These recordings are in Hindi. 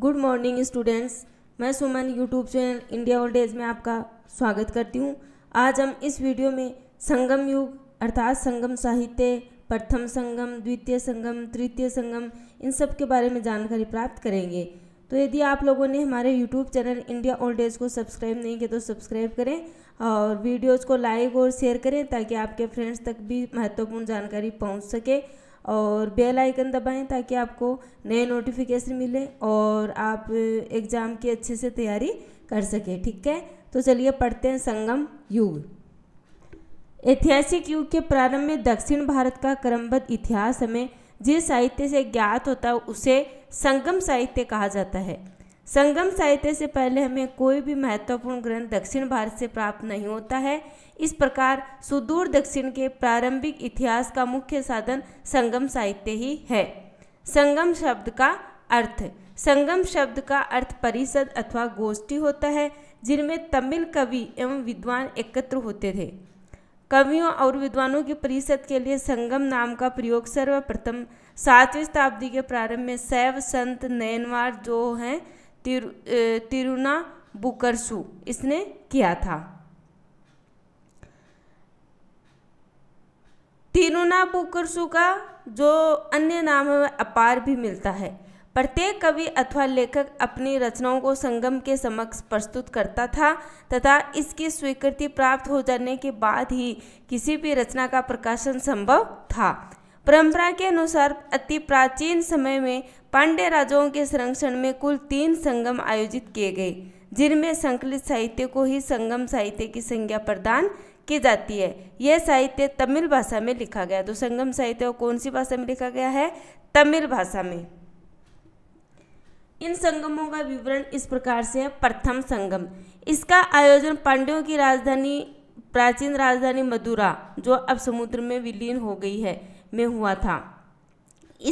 गुड मॉर्निंग स्टूडेंट्स मैं Suman YouTube channel India old age में आपका स्वागत करती हूँ आज हम इस वीडियो में संगम युग अर्थात संगम साहित्य प्रथम संगम द्वितीय संगम तृतीय संगम इन सब के बारे में जानकारी प्राप्त करेंगे तो यदि आप लोगों ने हमारे YouTube channel India old age को सब्सक्राइब नहीं किया तो सब्सक्राइब करें और वीडियोज़ को लाइक और शेयर करें ताकि आपके फ्रेंड्स तक भी महत्वपूर्ण जानकारी पहुँच सके और बेल आइकन दबाएं ताकि आपको नए नोटिफिकेशन मिले और आप एग्ज़ाम की अच्छे से तैयारी कर सकें ठीक है तो चलिए पढ़ते हैं संगम युग ऐतिहासिक युग के प्रारंभ में दक्षिण भारत का क्रमबद्ध इतिहास हमें जिस साहित्य से ज्ञात होता है उसे संगम साहित्य कहा जाता है संगम साहित्य से पहले हमें कोई भी महत्वपूर्ण ग्रंथ दक्षिण भारत से प्राप्त नहीं होता है इस प्रकार सुदूर दक्षिण के प्रारंभिक इतिहास का मुख्य साधन संगम साहित्य ही है संगम शब्द का अर्थ संगम शब्द का अर्थ परिषद अथवा गोष्ठी होता है जिनमें तमिल कवि एवं विद्वान एकत्र होते थे कवियों और विद्वानों की परिषद के लिए संगम नाम का प्रयोग सर्वप्रथम सातवीं शताब्दी के प्रारंभ में शैव संत नयनवार जो हैं तिरुना बुकरसु इसने किया था तिरुना बुकरसु का जो अन्य नाम है अपार भी मिलता है प्रत्येक कवि अथवा लेखक अपनी रचनाओं को संगम के समक्ष प्रस्तुत करता था तथा इसकी स्वीकृति प्राप्त हो जाने के बाद ही किसी भी रचना का प्रकाशन संभव था परंपरा के अनुसार अति प्राचीन समय में पांडे राजाओं के संरक्षण में कुल तीन संगम आयोजित किए गए जिनमें संकलित साहित्य को ही संगम साहित्य की संज्ञा प्रदान की जाती है यह साहित्य तमिल भाषा में लिखा गया तो संगम साहित्य कौन सी भाषा में लिखा गया है तमिल भाषा में इन संगमों का विवरण इस प्रकार से है प्रथम संगम इसका आयोजन पांड्यों की राजधानी प्राचीन राजधानी मदुरा जो अब समुद्र में विलीन हो गई है में हुआ था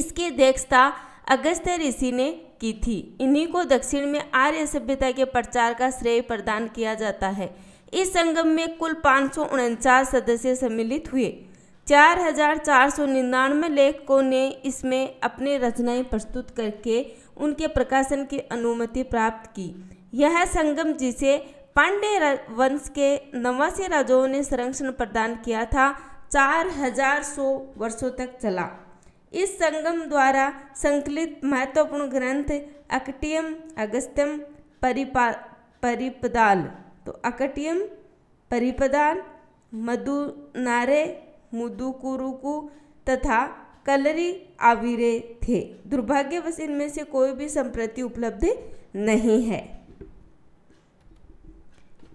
इसकी अध्यक्षता अगस्त्य ऋषि ने की थी इन्हीं को दक्षिण में आर्य सभ्यता के प्रचार का श्रेय प्रदान किया जाता है इस संगम में कुल पाँच सदस्य सम्मिलित हुए चार चार हजार सौ निन्यानवे लेखकों ने इसमें अपनी रचनाएं प्रस्तुत करके उनके प्रकाशन की अनुमति प्राप्त की यह संगम जिसे पांडे वंश के नवासी राजाओं ने संरक्षण प्रदान किया था चार हजार सौ वर्षों तक चला इस संगम द्वारा संकलित महत्वपूर्ण ग्रंथ अकटियम अगस्त्यम परिपा परिपदाल तो अकटियम परिपदाल मधुनारे मुदुकुरुकु तथा कलरी आविरे थे दुर्भाग्यवश इनमें से कोई भी संप्रति उपलब्ध नहीं है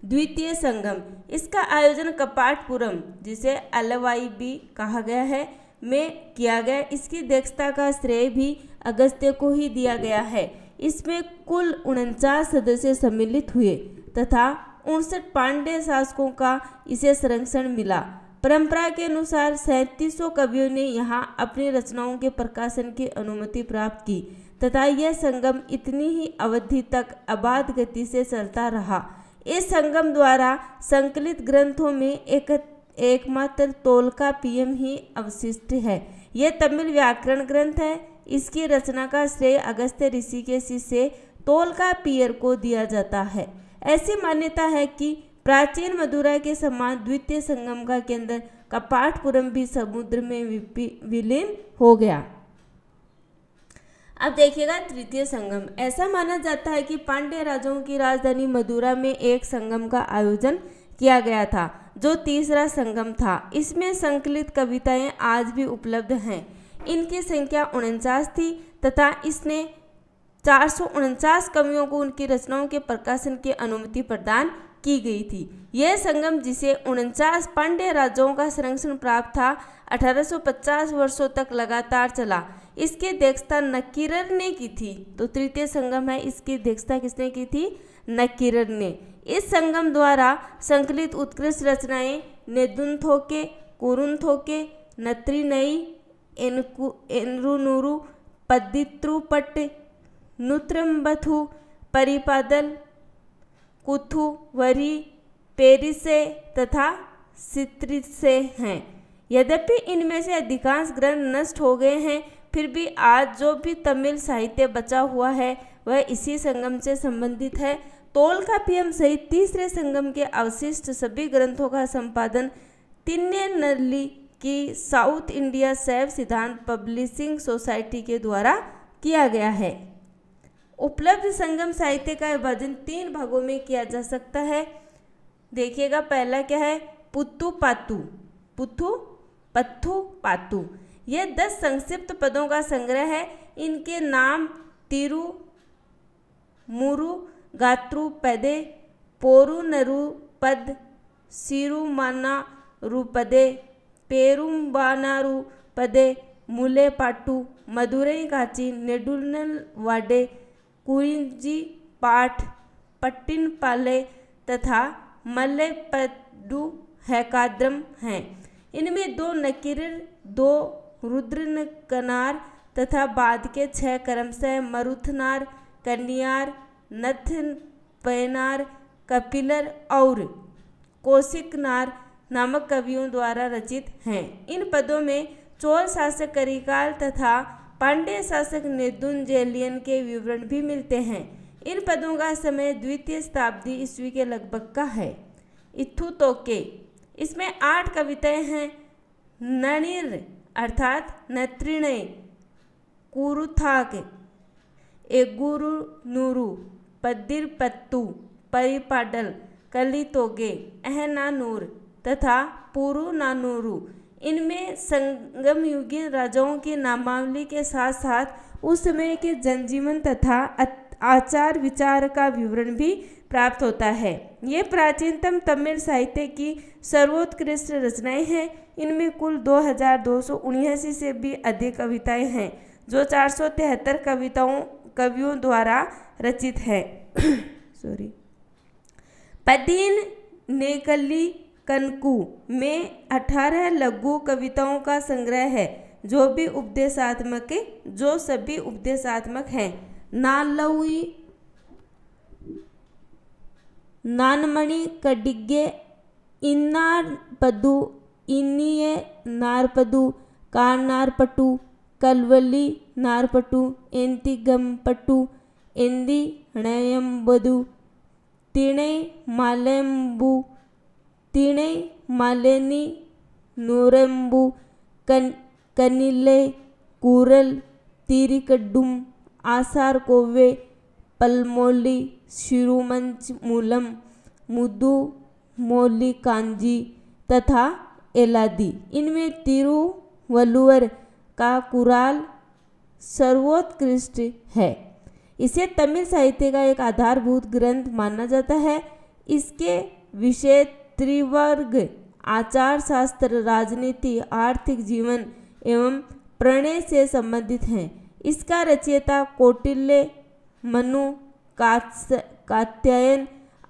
द्वितीय संगम इसका आयोजन कपाटपुरम जिसे अलवाई भी कहा गया है में किया गया इसकी अध्यक्षता का श्रेय भी अगस्त्य को ही दिया गया है इसमें कुल उनचास सदस्य सम्मिलित हुए तथा उनसठ पांडे शासकों का इसे संरक्षण मिला परंपरा के अनुसार सैंतीसों कवियों ने यहाँ अपनी रचनाओं के प्रकाशन की अनुमति प्राप्त की तथा यह संगम इतनी ही अवधि तक अबाध गति से चलता रहा इस संगम द्वारा संकलित ग्रंथों में एक एकमात्र तोल का पीएम ही अवशिष्ट है यह तमिल व्याकरण ग्रंथ है इसकी रचना का श्रेय अगस्त्य ऋषि के शिष्य तोल का पियर को दिया जाता है ऐसी मान्यता है कि प्राचीन मदुरा के समान द्वितीय संगम का केंद्र पाठपुरम भी समुद्र में विलीन हो गया अब देखिएगा तृतीय संगम ऐसा माना जाता है कि पांड्य राजाओं की राजधानी मदुरा में एक संगम का आयोजन किया गया था जो तीसरा संगम था इसमें संकलित कविताएं आज भी उपलब्ध हैं इनकी संख्या उनचास थी तथा इसने चार कवियों को उनकी रचनाओं के प्रकाशन की अनुमति प्रदान की गई थी यह संगम जिसे उनचास पांडे राज्यों का संरक्षण प्राप्त था 1850 वर्षों तक लगातार चला इसकी अध्यक्षता नकीरर ने की थी तो तृतीय संगम है इसकी अध्यक्षता किसने की थी नकीरर ने इस संगम द्वारा संकलित उत्कृष्ट रचनाएं नेदुन थोके कुरुन थोके नत्री नई एनरुनुरु पद्दित्रुपट नुत्रम्बथु परिपादल कुथु वरी पेरिसे तथा सित्रिसे हैं यद्यपि इनमें से अधिकांश ग्रंथ नष्ट हो गए हैं फिर भी आज जो भी तमिल साहित्य बचा हुआ है वह इसी संगम से संबंधित है तोल का पीएम सहित तीसरे संगम के अवशिष्ट सभी ग्रंथों का संपादन तिन्ने नली की साउथ इंडिया सैव सिद्धांत पब्लिशिंग सोसाइटी के द्वारा किया गया है उपलब्ध संगम साहित्य का विभाजन तीन भागों में किया जा सकता है देखिएगा पहला क्या है पुत्तु पातु पुथु पत्थु पातु यह दस संक्षिप्त पदों का संग्रह है इनके नाम तिरु मुरु गात्रु पदे नरु पद सिरुमानारु पदे पेरुम्बानारु पदे पाटू मदुरई काची नेडुनल वाडे कुरिंजी पाठ पट्टिन पाले तथा मल्लेपड्डू हैकाद्रम हैं इनमें दो नकिर दो रुद्रनकनार तथा बाद के छह क्रमशः मरुथनार कन्यार नथ पैनार कपिलर और कौशिकनार नामक कवियों द्वारा रचित हैं इन पदों में चोल शासक करिकाल तथा पांडे शासक नेदुंजेलियन के विवरण भी मिलते हैं इन पदों का समय द्वितीय शताब्दी ईस्वी के लगभग का है इथु इसमें आठ कविताएं हैं नणिर अर्थात नत्रिणय कुरुथाक एगुरु नुरु पद्दिर पत्तु परिपाडल कलितोगे अहनानूर तथा पुरु नानूरु इनमें संगम राजाओं की नामावली के साथ साथ उस समय के जनजीवन तथा आचार विचार का विवरण भी प्राप्त होता है ये प्राचीनतम तमिल साहित्य की सर्वोत्कृष्ट रचनाएं हैं इनमें कुल दो हजार दो सौ उन्यासी से भी अधिक कविताएं हैं जो चार सौ तिहत्तर कविताओं कवियों द्वारा रचित है सॉरी पदीन नेकली कनकू में अठारह लघु कविताओं का संग्रह है जो भी उपदेशात्मक जो सभी उपदेशात्मक हैं ನಾಲ್ಲವಿ ನಾನಮಣಿ ಕಡ್ಡಿಗೆ ಇನ್ನಾರ್ಪದು ಇನ್ನಿಯೇ ನಾರ್ಪದು ಕಾರ್ನಾರ್ಪಟು ಕಲ್ವಲ್ಲಿ ನಾರ್ಪಟು ಎಂತಿಗಂಪಟು ಎಂದಿ ಹಣೆಯೆಂಬುದು ತಿಣೆ ಮಾಲೆಂಬು ತಿಣೆ ಮಾಲೆನಿ ನೂರೆಂಬು ಕನ್ ಕನ್ನಿಲ್ಲೆ ಕೂರಲ್ आसार कोवे पलमोली मूलम मुदु मोली कांजी तथा एलादी इनमें तिरुवल्लुवर का कुराल सर्वोत्कृष्ट है इसे तमिल साहित्य का एक आधारभूत ग्रंथ माना जाता है इसके विषय त्रिवर्ग आचार शास्त्र राजनीति आर्थिक जीवन एवं प्रणय से संबंधित हैं इसका रचयिता कौटिल्य मनु कात्यायन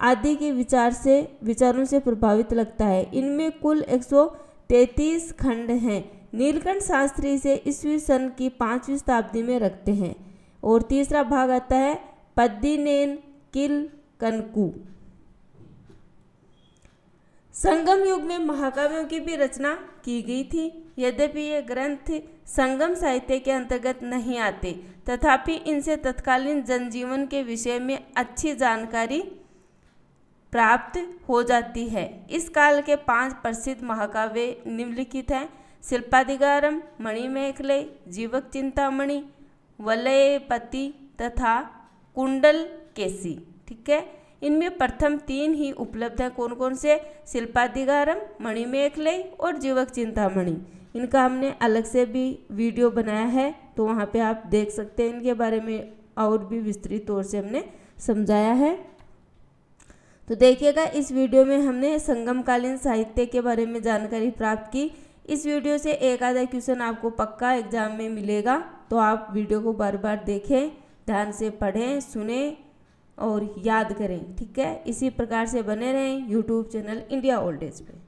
आदि के विचार से विचारों से प्रभावित लगता है इनमें कुल 133 खंड हैं नीलकंठ शास्त्री इसे ईस्वी सन की पाँचवीं शताब्दी में रखते हैं और तीसरा भाग आता है पद्दीनेन किल कनकू संगम युग में महाकाव्यों की भी रचना की गई थी यद्यपि ये ग्रंथ संगम साहित्य के अंतर्गत नहीं आते तथापि इनसे तत्कालीन जनजीवन के विषय में अच्छी जानकारी प्राप्त हो जाती है इस काल के पांच प्रसिद्ध महाकाव्य निम्नलिखित हैं शिल्पाधिगारम मणिमेखले जीवक चिंतामणि वलयपति तथा कुंडल केसी ठीक है इनमें प्रथम तीन ही उपलब्ध हैं कौन कौन से शिल्पाधिगारम मणिमेखलई और जीवक चिंतामणि इनका हमने अलग से भी वीडियो बनाया है तो वहाँ पे आप देख सकते हैं इनके बारे में और भी विस्तृत तौर से हमने समझाया है तो देखिएगा इस वीडियो में हमने संगमकालीन साहित्य के बारे में जानकारी प्राप्त की इस वीडियो से एक आधा क्वेश्चन आपको पक्का एग्जाम में मिलेगा तो आप वीडियो को बार बार देखें ध्यान से पढ़ें सुने और याद करें ठीक है इसी प्रकार से बने रहें YouTube channel India old age पर